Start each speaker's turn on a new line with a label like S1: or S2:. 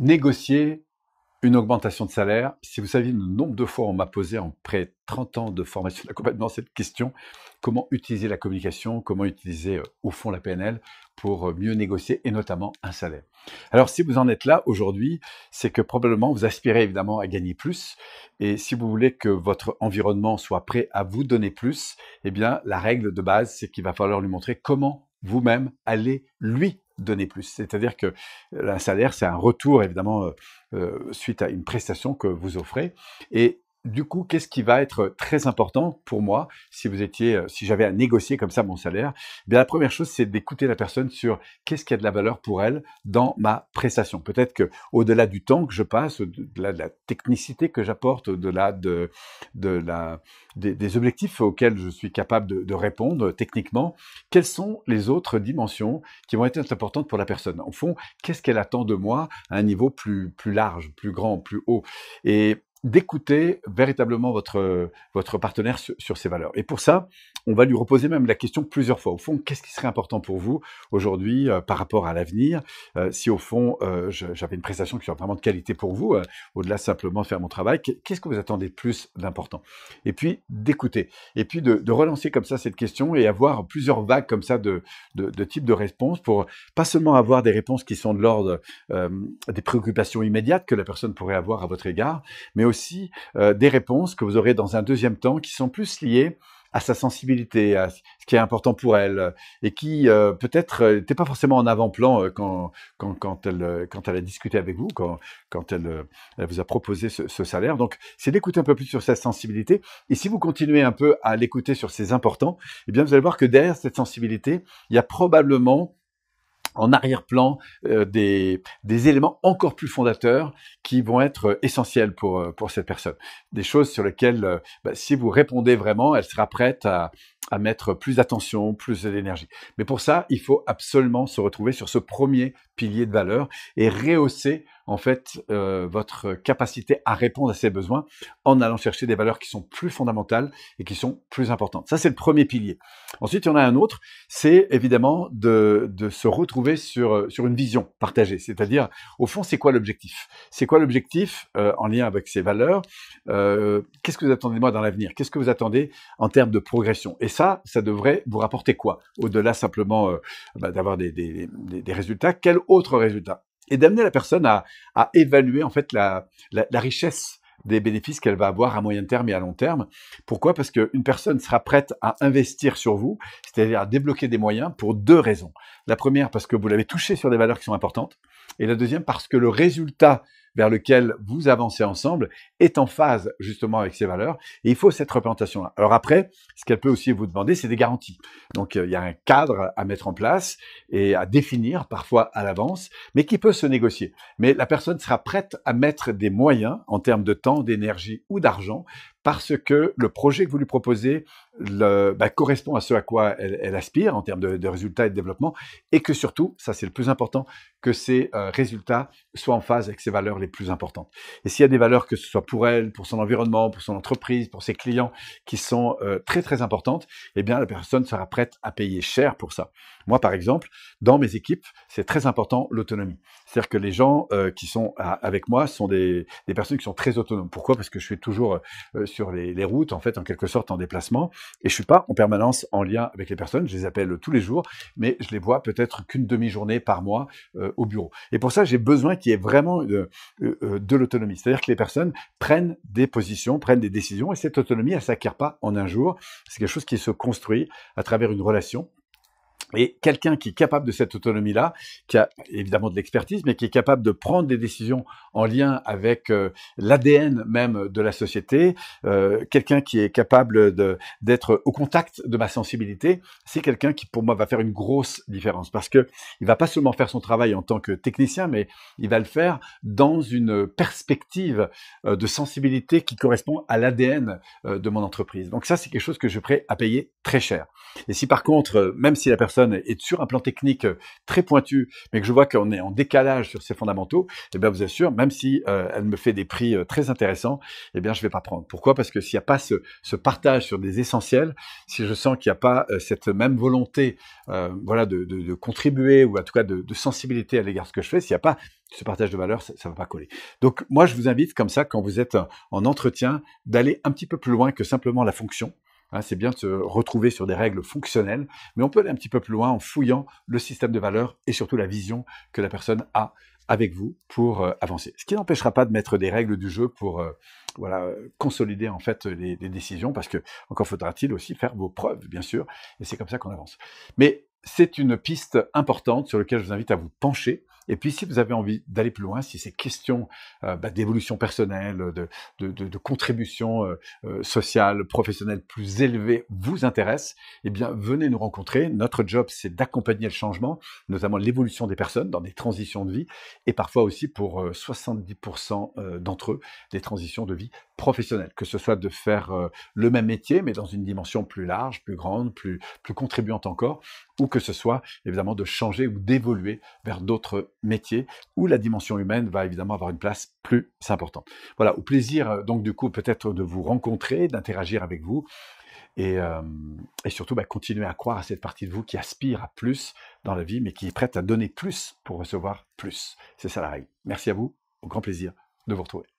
S1: négocier une augmentation de salaire. Si vous savez le nombre de fois on m'a posé en près de 30 ans de formation d'accompagnement cette question, comment utiliser la communication, comment utiliser euh, au fond la PNL pour euh, mieux négocier et notamment un salaire. Alors si vous en êtes là aujourd'hui, c'est que probablement vous aspirez évidemment à gagner plus et si vous voulez que votre environnement soit prêt à vous donner plus, eh bien la règle de base c'est qu'il va falloir lui montrer comment vous-même allez lui donner plus. C'est-à-dire que un salaire, c'est un retour, évidemment, euh, euh, suite à une prestation que vous offrez. Et du coup, qu'est-ce qui va être très important pour moi si vous étiez, euh, si j'avais à négocier comme ça mon salaire eh Bien, la première chose, c'est d'écouter la personne sur qu'est-ce qui a de la valeur pour elle dans ma prestation. Peut-être que au-delà du temps que je passe, au-delà de la technicité que j'apporte, au-delà de, des, objectifs auxquels je suis capable de, répondre techniquement, quelles sont les autres dimensions qui vont être importantes pour la personne En fond, qu'est-ce qu'elle attend de moi à un niveau plus, plus large, plus grand, plus haut Et d'écouter véritablement votre, votre partenaire sur, ses valeurs. Et pour ça, on va lui reposer même la question plusieurs fois. Au fond, qu'est-ce qui serait important pour vous aujourd'hui euh, par rapport à l'avenir euh, Si au fond, euh, j'avais une prestation qui soit vraiment de qualité pour vous, au-delà simplement de faire mon travail, qu'est-ce que vous attendez de plus d'important Et puis, d'écouter. Et puis, de, relancer comme ça cette question et avoir plusieurs vagues comme ça de, de, de types de réponses pour pas seulement avoir des réponses qui sont de l'ordre des préoccupations immédiates que la personne pourrait avoir à votre égard, mais aussi euh, des réponses que vous aurez dans un deuxième temps qui sont plus liées à sa sensibilité, à ce qui est important pour elle, et qui euh, peut-être n'était euh, pas forcément en avant-plan quand, quand, quand, elle, quand elle a discuté avec vous, quand, quand elle, elle vous a proposé ce, ce salaire. Donc, c'est d'écouter un peu plus sur sa sensibilité, et si vous continuez un peu à l'écouter sur ses importants, eh bien, vous allez voir que derrière cette sensibilité, il y a probablement en arrière-plan euh, des, des, éléments encore plus fondateurs qui vont être euh, essentiels pour, euh, pour cette personne. Des choses sur lesquelles, bah, si vous répondez vraiment, elle sera prête à, à mettre plus d'attention, plus d'énergie. Mais pour ça, il faut absolument se retrouver sur ce premier pilier de valeur et rehausser en fait euh, votre capacité à répondre à ces besoins en allant chercher des valeurs qui sont plus fondamentales et qui sont plus importantes. Ça, c'est le premier pilier. Ensuite, il y en a un autre, c'est évidemment de, se retrouver sur, sur une vision partagée, c'est-à-dire, au fond, c'est quoi l'objectif C'est quoi l'objectif euh, en lien avec ces valeurs euh, Qu'est-ce que vous attendez de moi dans l'avenir Qu'est-ce que vous attendez en termes de progression ça, ça devrait vous rapporter quoi Au-delà simplement euh, bah, d'avoir des, des, résultats, quel autre résultat Et d'amener la personne à, à, évaluer en fait la, la, la richesse des bénéfices qu'elle va avoir à moyen terme et à long terme. Pourquoi Parce qu'une personne sera prête à investir sur vous, c'est-à-dire à débloquer des moyens pour deux raisons. La première, parce que vous l'avez touché sur des valeurs qui sont importantes. Et la deuxième, parce que le résultat vers lequel vous avancez ensemble est en phase justement avec ces valeurs. Et il faut cette représentation-là. Alors après, ce qu'elle peut aussi vous demander, c'est des garanties. Donc euh, il y a un cadre à mettre en place et à définir parfois à l'avance, mais qui peut se négocier. Mais la personne sera prête à mettre des moyens en termes de temps, d'énergie ou d'argent parce que le projet que vous lui proposez bah, correspond à ce à quoi elle, aspire en termes de, résultats et de développement, et que surtout, ça c'est le plus important, que ces euh, résultats soient en phase avec ses valeurs les plus importantes. Et s'il y a des valeurs, que ce soit pour elle, pour son environnement, pour son entreprise, pour ses clients, qui sont euh, très très importantes, eh bien la personne sera prête à payer cher pour ça. Moi par exemple, dans mes équipes, c'est très important l'autonomie. C'est-à-dire que les gens euh, qui sont ah, avec moi sont des, personnes qui sont très autonomes. Pourquoi Parce que je suis toujours euh, sur les, routes, en fait, en quelque sorte, en déplacement, et je ne suis pas en permanence en lien avec les personnes. Je les appelle tous les jours, mais je les vois peut-être qu'une demi-journée par mois euh, au bureau. Et pour ça, j'ai besoin qu'il y ait vraiment de, l'autonomie. C'est-à-dire que les personnes prennent des positions, prennent des décisions, et cette autonomie, elle ne s'acquiert pas en un jour. C'est quelque chose qui se construit à travers une relation et quelqu'un qui est capable de cette autonomie-là, qui a évidemment de l'expertise, mais qui est capable de prendre des décisions en lien avec euh, l'ADN même de la société, euh, quelqu'un qui est capable d'être au contact de ma sensibilité, c'est quelqu'un qui pour moi va faire une grosse différence parce qu'il ne va pas seulement faire son travail en tant que technicien, mais il va le faire dans une perspective euh, de sensibilité qui correspond à l'ADN de mon entreprise. Donc ça, c'est quelque chose que je suis prêt à payer très cher. Et si par contre, même si la personne est sur un plan technique euh, très pointu, mais que je vois qu'on est en décalage sur ses fondamentaux, eh bien, vous assure, même si euh, elle me fait des prix euh, très intéressants, eh bien, je ne vais pas prendre. Pourquoi Parce que s'il n'y a pas ce, partage sur des essentiels, si je sens qu'il n'y a pas cette même volonté voilà, de, contribuer ou en tout cas de, de sensibilité à l'égard de ce que je fais, s'il n'y a pas ce partage de valeurs, ça ne va pas coller. Donc moi, je vous invite comme ça, quand vous êtes en entretien, d'aller un petit peu plus loin que simplement la fonction. Hein, c'est bien de se retrouver sur des règles fonctionnelles, mais on peut aller un petit peu plus loin en fouillant le système de valeurs et surtout la vision que la personne a avec vous pour euh, avancer. Ce qui n'empêchera pas de mettre des règles du jeu pour euh, voilà, consolider en fait les, décisions, parce qu'encore faudra-t-il aussi faire vos preuves, bien sûr, et c'est comme ça qu'on avance. Mais c'est une piste importante sur laquelle je vous invite à vous pencher et puis, si vous avez envie d'aller plus loin, si ces questions euh, bah, d'évolution personnelle, de, contribution euh, euh, sociale, professionnelle plus élevée vous intéressent, eh bien, venez nous rencontrer. Notre job, c'est d'accompagner le changement, notamment l'évolution des personnes dans des transitions de vie et parfois aussi pour 70% d'entre eux, des transitions de vie professionnelles, que ce soit de faire le même métier, mais dans une dimension plus large, plus grande, plus, plus contribuante encore, ou que ce soit évidemment de changer ou d'évoluer vers d'autres métier où la dimension humaine va évidemment avoir une place plus importante. Voilà, au plaisir euh, donc du coup peut-être de vous rencontrer, d'interagir avec vous et, euh, surtout bah, continuer à croire à cette partie de vous qui aspire à plus dans la vie mais qui est prête à donner plus pour recevoir plus. C'est ça la règle. Merci à vous, au grand plaisir de vous retrouver.